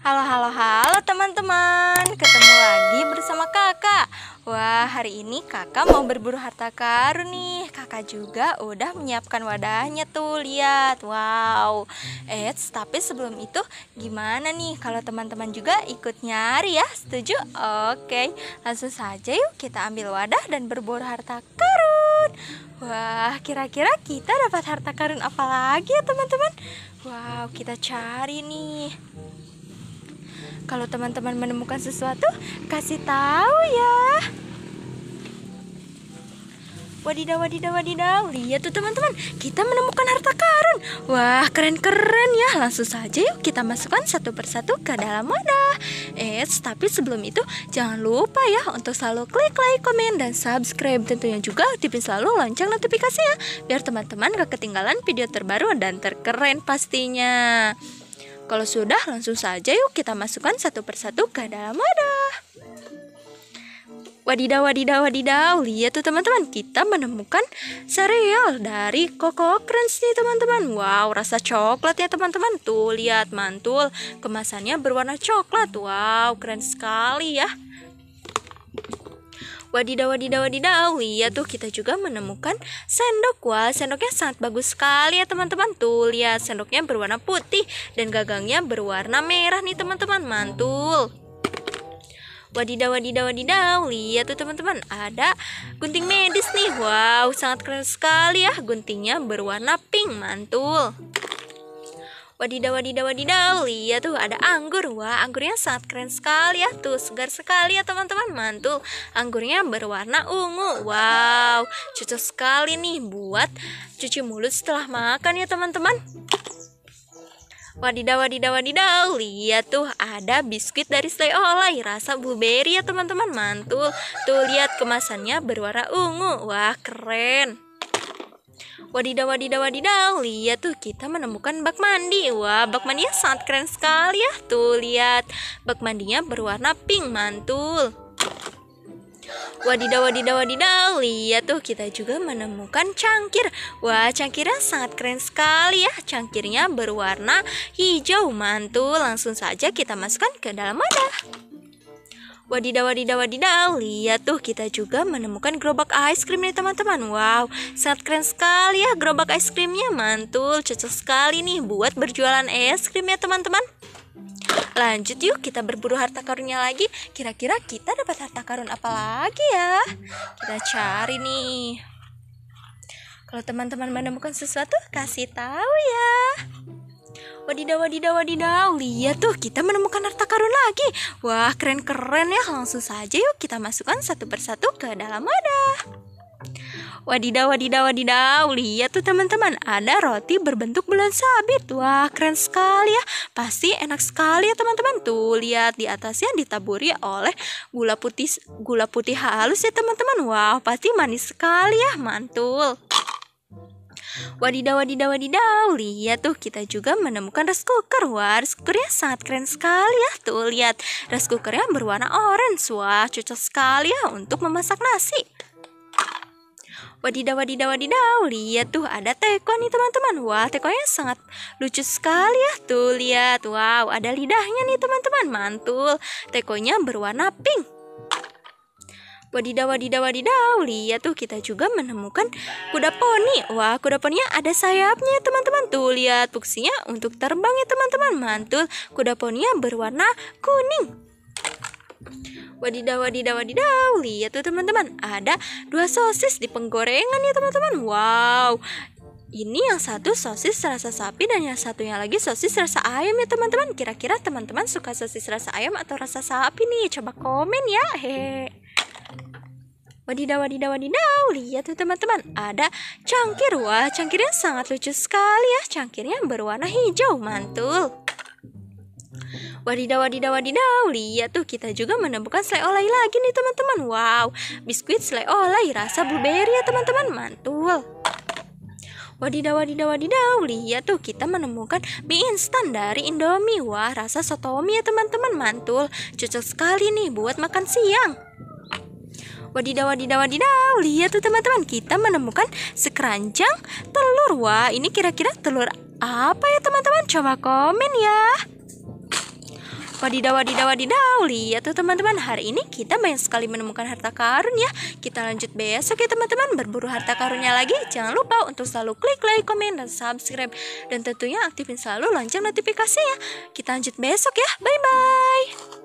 Halo, halo, halo teman-teman Ketemu lagi bersama kakak Wah, hari ini kakak mau berburu harta karun nih Kakak juga udah menyiapkan wadahnya tuh, lihat Wow Eits, tapi sebelum itu gimana nih Kalau teman-teman juga ikut nyari ya, setuju? Oke, langsung saja yuk kita ambil wadah dan berburu harta karun Wah, kira-kira kita dapat harta karun apa lagi ya teman-teman? Wow, kita cari nih kalau teman-teman menemukan sesuatu, kasih tahu ya. Wadidaw, wadidaw, wadidaw. Lihat tuh teman-teman, kita menemukan harta karun. Wah, keren-keren ya. Langsung saja yuk kita masukkan satu persatu ke dalam wadah. Eh, tapi sebelum itu jangan lupa ya untuk selalu klik like, komen, dan subscribe. Tentunya juga aktifin selalu lonceng notifikasinya. Biar teman-teman gak ketinggalan video terbaru dan terkeren pastinya. Kalau sudah, langsung saja yuk kita masukkan satu persatu ke dalam wadah. Wadidaw, wadidaw, wadidaw. Lihat tuh teman-teman, kita menemukan sereal dari Coco Crunch nih teman-teman. Wow, rasa coklat ya teman-teman. Tuh, lihat mantul. Kemasannya berwarna coklat. Wow, keren sekali ya. Wadidaw, wadidaw, wadidaw. Lihat tuh kita juga menemukan sendok. Wah, sendoknya sangat bagus sekali ya teman-teman. Tuh, lihat sendoknya berwarna putih dan gagangnya berwarna merah nih teman-teman. Mantul. Wadidaw, wadidaw, wadidaw. Lihat tuh teman-teman, ada gunting medis nih. Wow, sangat keren sekali ya. Guntingnya berwarna pink, mantul. Wadidaw, wadidaw, wadidaw. Lihat tuh ada anggur. Wah, anggurnya sangat keren sekali ya tuh. Segar sekali ya teman-teman. Mantul. Anggurnya berwarna ungu. Wow, cocok sekali nih buat cuci mulut setelah makan ya teman-teman. Wadidaw, wadidaw, wadidaw Lihat tuh ada biskuit dari Stay Olay Rasa blueberry ya teman-teman Mantul Tuh lihat kemasannya berwarna ungu Wah keren Wadidaw, wadidaw, wadidaw. Lihat tuh kita menemukan bak mandi. Wah, bak mandinya sangat keren sekali ya. Tuh, lihat. Bak mandinya berwarna pink, mantul. Wadidaw, wadidaw, wadidaw. Lihat tuh kita juga menemukan cangkir. Wah, cangkirnya sangat keren sekali ya. Cangkirnya berwarna hijau, mantul. Langsung saja kita masukkan ke dalam wadah. Wadidaw, wadidaw, wadidaw. Lihat tuh, kita juga menemukan gerobak ice cream nih teman-teman. Wow, sangat keren sekali ya gerobak ice creamnya. Mantul, cocok sekali nih buat berjualan es krim ya teman-teman. Lanjut yuk, kita berburu harta karunnya lagi. Kira-kira kita dapat harta karun apa lagi ya? Kita cari nih. Kalau teman-teman menemukan sesuatu, kasih tahu ya. Wadidaw, wadidaw, wadidaw. Lihat tuh, kita menemukan harta karun lagi. Wah, keren-keren ya. Langsung saja yuk kita masukkan satu persatu ke dalam wadah. Wadidaw, wadidaw, wadidaw. Lihat tuh teman-teman, ada roti berbentuk bulan sabit. Wah, keren sekali ya. Pasti enak sekali ya teman-teman. Tuh, lihat di atasnya ditaburi oleh gula putih gula putih halus ya teman-teman. Wah, pasti manis sekali ya. Mantul. Wadidaw, wadidaw, wadidaw. Lihat tuh, kita juga menemukan rice cooker. Wah, rice cookernya sangat keren sekali ya. Tuh, lihat. Rice cookernya berwarna orange. Wah, cocok sekali ya untuk memasak nasi. Wadidaw, wadidaw, wadidaw. Lihat tuh, ada teko nih teman-teman. Wah, tekonya sangat lucu sekali ya. Tuh, lihat. Wow, ada lidahnya nih teman-teman. Mantul. Tekonya berwarna pink. Wadidaw, wadidaw, wadidaw. Lihat tuh kita juga menemukan kuda poni. Wah, kuda poninya ada sayapnya teman-teman. Tuh lihat fungsinya untuk terbang ya teman-teman. Mantul, kuda poninya berwarna kuning. Wadidaw, wadidaw, wadidaw. Lihat tuh teman-teman, ada dua sosis di penggorengan ya teman-teman. Wow, ini yang satu sosis rasa sapi dan yang satunya lagi sosis rasa ayam ya teman-teman. Kira-kira teman-teman suka sosis rasa ayam atau rasa sapi nih? Coba komen ya. Hehe. Wadidaw, wadidaw, wadidaw. Lihat tuh teman-teman, ada cangkir. Wah, cangkirnya sangat lucu sekali ya. Cangkirnya berwarna hijau, mantul. Wadidaw, wadidaw, wadidaw. Lihat tuh, kita juga menemukan selai olay lagi nih teman-teman. Wow, biskuit selai olay rasa blueberry ya teman-teman, mantul. Wadidaw, wadidaw, wadidaw. Lihat tuh, kita menemukan mie instan dari Indomie. Wah, rasa sotomi ya teman-teman, mantul. Cocok sekali nih buat makan siang. Wadidaw, wadidaw, wadidaw. Lihat tuh teman-teman, kita menemukan sekeranjang telur. Wah, ini kira-kira telur apa ya teman-teman? Coba komen ya. Wadidaw, wadidaw, wadidaw. Lihat tuh teman-teman, hari ini kita banyak sekali menemukan harta karun ya. Kita lanjut besok ya teman-teman, berburu harta karunnya lagi. Jangan lupa untuk selalu klik like, komen, dan subscribe. Dan tentunya aktifin selalu lonceng notifikasinya. Kita lanjut besok ya. Bye-bye.